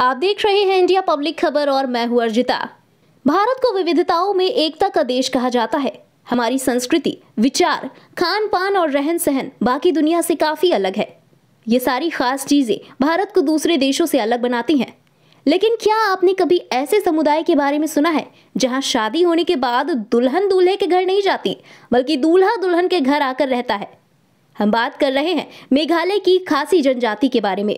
आप देख रहे हैं इंडिया पब्लिक खबर और मैं हूं अर्जिता भारत को विविधताओं में एकता का देश कहा जाता है हमारी संस्कृति विचार खान पान और रहन सहन बाकी दुनिया से काफ़ी अलग है ये सारी खास चीज़ें भारत को दूसरे देशों से अलग बनाती हैं लेकिन क्या आपने कभी ऐसे समुदाय के बारे में सुना है जहां शादी होने के बाद दुल्हन दूल्हे के घर नहीं जाती बल्कि दूल्हा दुल्हन के घर आकर रहता है हम बात कर रहे हैं मेघालय की खासी जनजाति के बारे में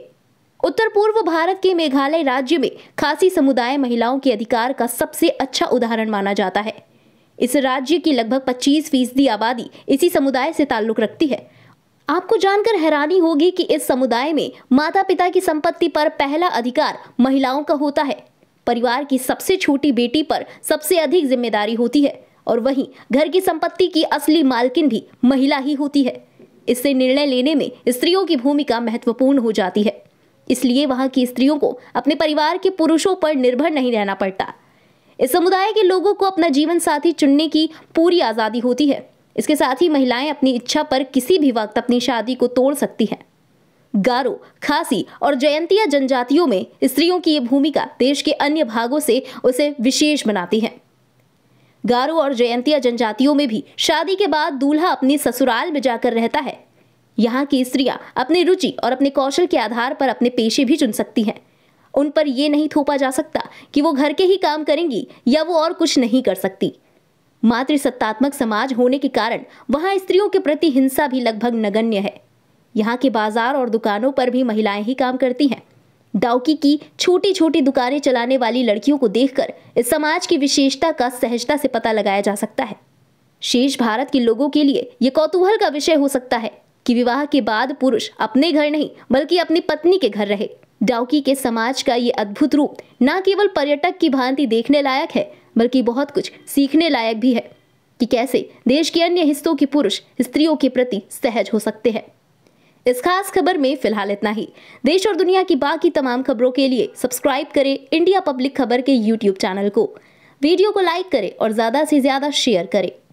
उत्तर पूर्व भारत के मेघालय राज्य में खासी समुदाय महिलाओं के अधिकार का सबसे अच्छा उदाहरण माना जाता है इस राज्य की लगभग 25 फीसदी आबादी इसी समुदाय से ताल्लुक रखती है आपको जानकर हैरानी होगी कि इस समुदाय में माता पिता की संपत्ति पर पहला अधिकार महिलाओं का होता है परिवार की सबसे छोटी बेटी पर सबसे अधिक जिम्मेदारी होती है और वहीं घर की संपत्ति की असली मालकिन भी महिला ही होती है इससे निर्णय लेने में स्त्रियों की भूमिका महत्वपूर्ण हो जाती है इसलिए वहाँ की स्त्रियों को अपने परिवार के पुरुषों पर निर्भर नहीं रहना पड़ता इस समुदाय के लोगों को अपना जीवन साथी चुनने की पूरी आज़ादी होती है इसके साथ ही महिलाएं अपनी इच्छा पर किसी भी वक्त अपनी शादी को तोड़ सकती हैं गारो खासी और जयंतिया जनजातियों में स्त्रियों की ये भूमिका देश के अन्य भागों से उसे विशेष बनाती है गारो और जयंतिया जनजातियों में भी शादी के बाद दूल्हा अपनी ससुराल में जाकर रहता है यहाँ की स्त्रियाँ अपनी रुचि और अपने कौशल के आधार पर अपने पेशे भी चुन सकती हैं उन पर यह नहीं थोपा जा सकता कि वो घर के ही काम करेंगी या वो और कुछ नहीं कर सकती मातृ सत्तात्मक समाज होने के कारण वहाँ स्त्रियों के प्रति हिंसा भी लगभग नगण्य है यहाँ के बाजार और दुकानों पर भी महिलाएं ही काम करती हैं डाउकी की छोटी छोटी दुकानें चलाने वाली लड़कियों को देखकर इस समाज की विशेषता का सहजता से पता लगाया जा सकता है शेष भारत के लोगों के लिए ये कौतूहल का विषय हो सकता है कि विवाह के बाद पुरुष अपने घर नहीं बल्कि अपनी पत्नी के घर रहे डाउकी के समाज का ये अद्भुत रूप न केवल पर्यटक की भांति देखने लायक है बल्कि बहुत कुछ सीखने लायक भी है कि कैसे देश के अन्य हिस्सों के पुरुष स्त्रियों के प्रति सहज हो सकते हैं इस खास खबर में फिलहाल इतना ही देश और दुनिया की बाकी तमाम खबरों के लिए सब्सक्राइब करें इंडिया पब्लिक खबर के यूट्यूब चैनल को वीडियो को लाइक करें और ज़्यादा से ज़्यादा शेयर करें